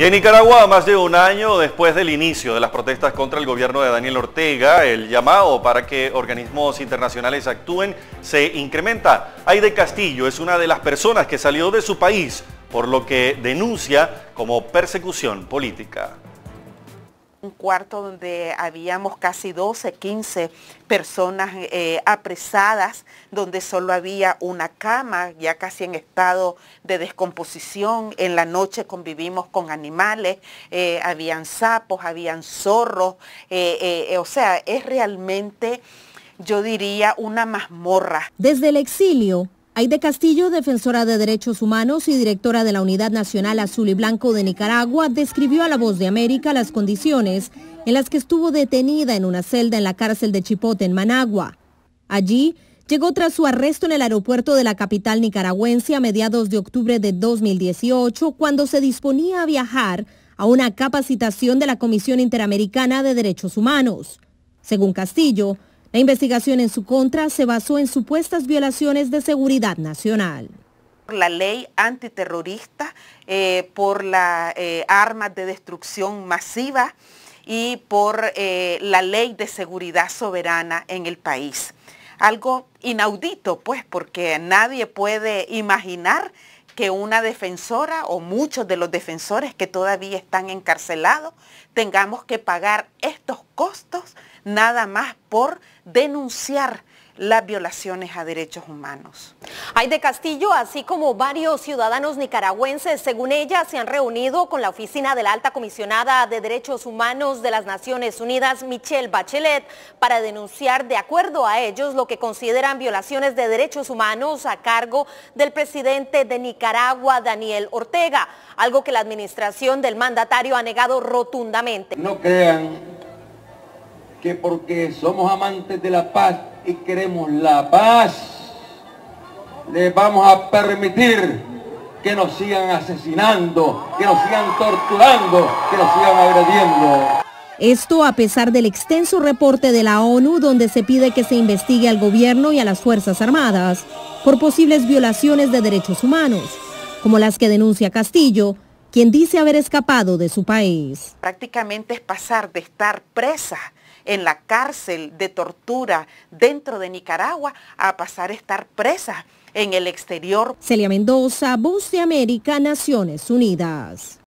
Y en Nicaragua, más de un año después del inicio de las protestas contra el gobierno de Daniel Ortega, el llamado para que organismos internacionales actúen se incrementa. Aide Castillo es una de las personas que salió de su país, por lo que denuncia como persecución política un cuarto donde habíamos casi 12, 15 personas eh, apresadas, donde solo había una cama, ya casi en estado de descomposición. En la noche convivimos con animales, eh, habían sapos, habían zorros, eh, o sea, es realmente, yo diría, una mazmorra. Desde el exilio, Aide Castillo, defensora de derechos humanos y directora de la Unidad Nacional Azul y Blanco de Nicaragua, describió a La Voz de América las condiciones en las que estuvo detenida en una celda en la cárcel de Chipote, en Managua. Allí, llegó tras su arresto en el aeropuerto de la capital nicaragüense a mediados de octubre de 2018, cuando se disponía a viajar a una capacitación de la Comisión Interamericana de Derechos Humanos. Según Castillo, la investigación en su contra se basó en supuestas violaciones de seguridad nacional la ley antiterrorista, eh, por las eh, armas de destrucción masiva y por eh, la ley de seguridad soberana en el país. Algo inaudito, pues, porque nadie puede imaginar que una defensora o muchos de los defensores que todavía están encarcelados tengamos que pagar estos costos nada más por denunciar las violaciones a derechos humanos. Hay de Castillo, así como varios ciudadanos nicaragüenses, según ella, se han reunido con la oficina de la alta comisionada de Derechos Humanos de las Naciones Unidas, Michelle Bachelet, para denunciar de acuerdo a ellos lo que consideran violaciones de derechos humanos a cargo del presidente de Nicaragua, Daniel Ortega, algo que la administración del mandatario ha negado rotundamente. No crean que porque somos amantes de la paz y queremos la paz, les vamos a permitir que nos sigan asesinando, que nos sigan torturando, que nos sigan agrediendo. Esto a pesar del extenso reporte de la ONU donde se pide que se investigue al gobierno y a las Fuerzas Armadas por posibles violaciones de derechos humanos, como las que denuncia Castillo, quien dice haber escapado de su país. Prácticamente es pasar de estar presa en la cárcel de tortura dentro de Nicaragua a pasar a estar presa en el exterior. Celia Mendoza, Voz de América, Naciones Unidas.